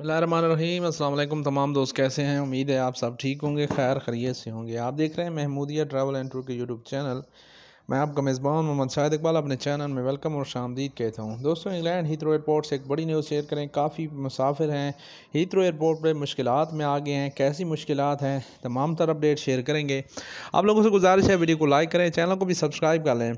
रहीम अस्सलाम तमाम दोस्त कैसे हैं उम्मीद है आप सब ठीक होंगे खैर खरीत से होंगे आप देख रहे हैं महमूदिया ट्रैवल एंड टूर के यूट्यूब चैनल मैं आपका मेज़बान मोहम्मद शाहिद इकबाल अपने चैनल में वेलकम और शामदीद कहता हूँ दोस्तों इंग्लैंड हीथ्रो एयरपोर्ट से एक बड़ी न्यूज़ शेयर करें काफ़ी मुसाफिर हैं हीथ्रो एयरपोर्ट पर मुश्किल में आ गए हैं कैसी मुश्किल हैं तमाम तर अपडेट शेयर करेंगे आप लोगों से गुजारिश है वीडियो को लाइक करें चैनल को भी सब्सक्राइब कर लें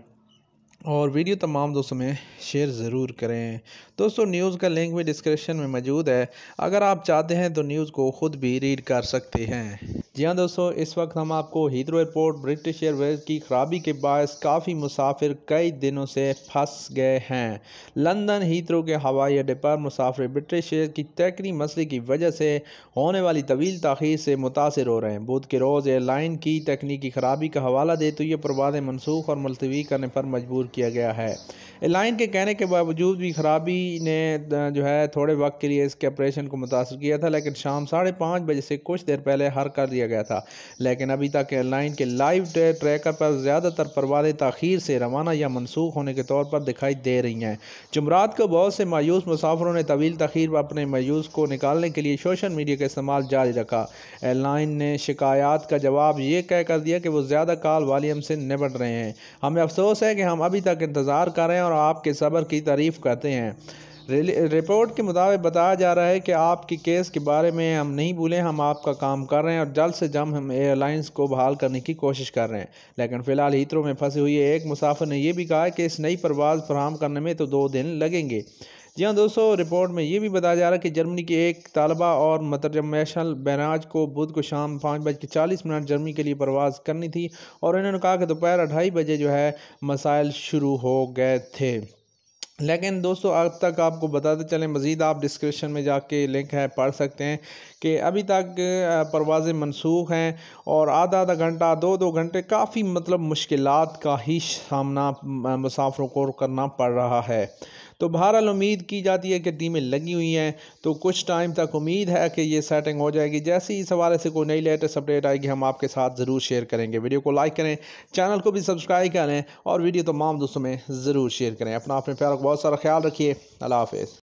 और वीडियो तमाम दोस्तों में शेयर ज़रूर करें दोस्तों न्यूज़ का लिंक भी डिस्क्रिप्शन में मौजूद है अगर आप चाहते हैं तो न्यूज़ को ख़ुद भी रीड कर सकते हैं जी हाँ दोस्तों इस वक्त हम आपको हीथ्रो एयरपोर्ट ब्रिटिश एयरवेज की खराबी के बायस काफ़ी मुसाफिर कई दिनों से फंस गए हैं लंदन हीथ्रो के हवाई अड्डे पर मुसाफिर ब्रिटिश एयर की तकनी मसले की वजह से होने वाली तवील तखीर से मुतासर हो रहे हैं बुध के रोज़ एयरलाइन की तकनीकी खराबी का हवाला दे तो ये प्रवादें मनसूख और मुलतवी करने पर मजबूर किया गया है एयरलाइन के कहने के बावजूद भी खराबी ने जो है थोड़े वक्त के लिए इसके ऑपरेशन को मुतासर किया था लेकिन शाम साढ़े पाँच बजे से कुछ देर पहले हर कर दिया गया था लेकिन अभी तक एयरलाइन के लाइव ट्रैकर पर ज़्यादातर परवारें तखीर से रवाना या मनसूख होने के तौर पर दिखाई दे रही हैं जुमरात को बहुत से मायूस मुसाफरों ने तवील तखीर पर अपने मायूस को निकालने के लिए सोशल मीडिया का इस्तेमाल जारी रखा एयरलाइन ने शिकायत का जवाब ये कह कर दिया कि वो ज़्यादा काल वाली हमसे निपट रहे हैं हमें अफसोस है कि हम अभी तक इंतज़ार कर रहे हैं और आपके सब्र की तारीफ़ करते हैं रिपोर्ट के मुताबिक बताया जा रहा है कि आपके केस के बारे में हम नहीं भूलें हम आपका काम कर रहे हैं और जल्द से जल्द हम एयरलाइंस को बहाल करने की कोशिश कर रहे हैं लेकिन फ़िलहाल हीथ्रो में फंसे हुए एक मुसाफिर ने यह भी कहा कि इस नई परवाज़ फ्राहम करने में तो दो दिन लगेंगे जी हाँ दोस्तों रिपोर्ट में ये भी बताया जा रहा है कि जर्मनी के एक तालबा और मतरजमैशल बैनाज को बुध को शाम पाँच बज के चालीस मिनट जर्मनी के लिए परवाज़ करनी थी और इन्होंने कहा कि दोपहर ढाई बजे जो है मसाइल शुरू हो गए थे लेकिन दोस्तों अब तक आपको बताते चलें मज़ीद आप डिस्क्रिप्शन में जाके लिंक है पढ़ सकते हैं कि अभी तक परवाज़ें मनसूख हैं और आधा आधा घंटा दो दो घंटे काफ़ी मतलब मुश्किल का ही सामना मुसाफरों को करना पड़ रहा है तो बहरहाल उम्मीद की जाती है कि टीमें लगी हुई हैं तो कुछ टाइम तक उम्मीद है कि ये सेटिंग हो जाएगी जैसे ही इस हवाले से कोई नई लेटेस्ट अपडेट आएगी हम आपके साथ ज़रूर शेयर करेंगे वीडियो को लाइक करें चैनल को भी सब्सक्राइब करें और वीडियो तमाम दोस्तों में ज़रूर शेयर करें अपना अपने प्यार को बहुत सारा ख्याल रखिए अल्लाह हाफिज़